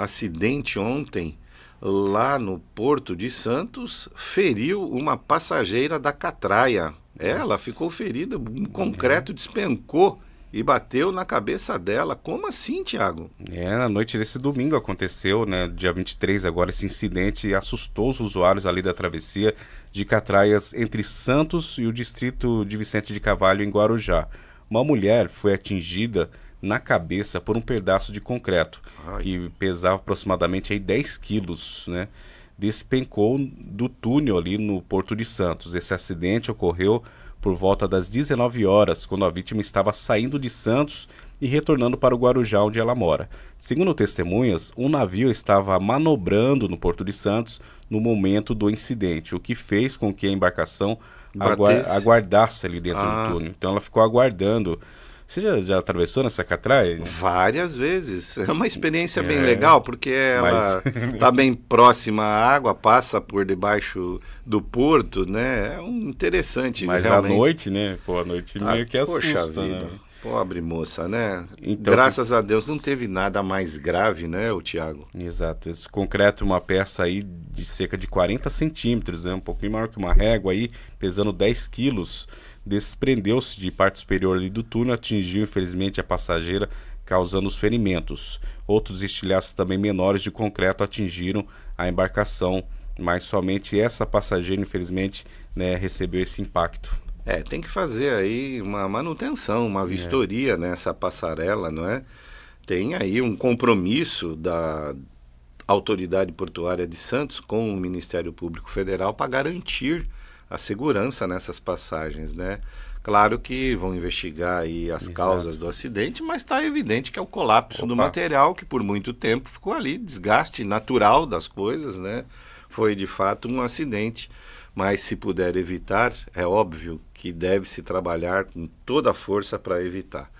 acidente ontem lá no Porto de Santos feriu uma passageira da Catraia. Ela ficou ferida, um concreto despencou e bateu na cabeça dela. Como assim, Tiago? É, na noite desse domingo aconteceu, né? Dia 23 agora, esse incidente assustou os usuários ali da travessia de Catraias entre Santos e o distrito de Vicente de Cavalho, em Guarujá. Uma mulher foi atingida na cabeça por um pedaço de concreto, Ai. que pesava aproximadamente aí 10 quilos, né? Despencou do túnel ali no Porto de Santos. Esse acidente ocorreu por volta das 19 horas, quando a vítima estava saindo de Santos e retornando para o Guarujá, onde ela mora. Segundo testemunhas, um navio estava manobrando no Porto de Santos no momento do incidente, o que fez com que a embarcação aguardasse ali dentro ah. do túnel. Então ela ficou aguardando você já, já atravessou nessa catraia? Várias vezes. É uma experiência bem é. legal, porque ela está mas... Tá bem próxima à água, passa por debaixo do porto, né? É um interessante. Mas realmente. à noite, né? Pô, à noite ah, meio que assusta, poxa né? vida. Né? Pobre moça, né? Então, Graças que... a Deus não teve nada mais grave, né, o Tiago? Exato. Esse concreto, uma peça aí de cerca de 40 centímetros, né? Um pouquinho maior que uma régua aí, pesando 10 quilos desprendeu-se de parte superior do túnel, atingiu infelizmente a passageira, causando os ferimentos. Outros estilhaços também menores de concreto atingiram a embarcação, mas somente essa passageira, infelizmente, né, recebeu esse impacto. É, tem que fazer aí uma manutenção, uma é. vistoria é. nessa passarela, não é? Tem aí um compromisso da Autoridade Portuária de Santos com o Ministério Público Federal para garantir a segurança nessas passagens, né? Claro que vão investigar aí as Exato. causas do acidente, mas está evidente que é o colapso Opa. do material que por muito tempo ficou ali, desgaste natural das coisas, né? Foi de fato um acidente, mas se puder evitar, é óbvio que deve se trabalhar com toda a força para evitar.